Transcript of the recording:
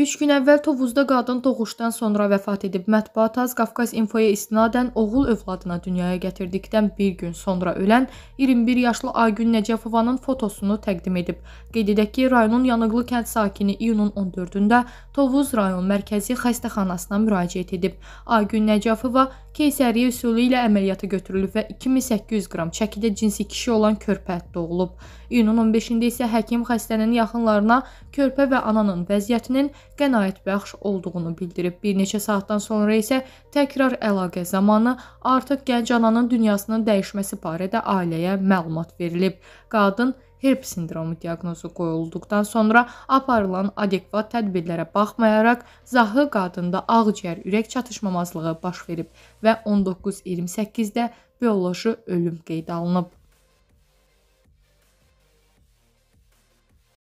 3 gün əvvəl Tovuzda qadın doğuşdan sonra vəfat edib. Mətbuat Az Qafqaz infoya istinadən oğul övladına dünyaya gətirdikdən bir gün sonra ölən 21 yaşlı Aygün Nəcəfovanın fotosunu təqdim edib. Qeyd edək ki, rayonun Yanıqlı kənd sakini iyunun 14-də Tovuz rayon mərkəzi xəstəxanasına müraciət edib. Aygün Nəcəfova keysəriyyə üsulu ilə əməliyyata götürülüb və 2800 qram çəkidə cinsi kişi olan körpə doğulub. İyunun 15-də isə həkim xəstənin yaxınlarına körpə və ananın vəziyyətinin qənaətbəxş olduğunu bildirib. Bir neçə saatdan sonra isə təkrar əlaqə zamanı artıq gənc ananın dünyasının dəyişməsi barədə ailəyə məlumat verilib. Qadın herp sindromu diaqnozu qoyulduqdan sonra aparılan adekvat tədbirlərə baxmayaraq zahı qadında ağciyər ürək çatışmamazlığı baş verib və 19-28-də bioloji ölüm qeydə alınıb.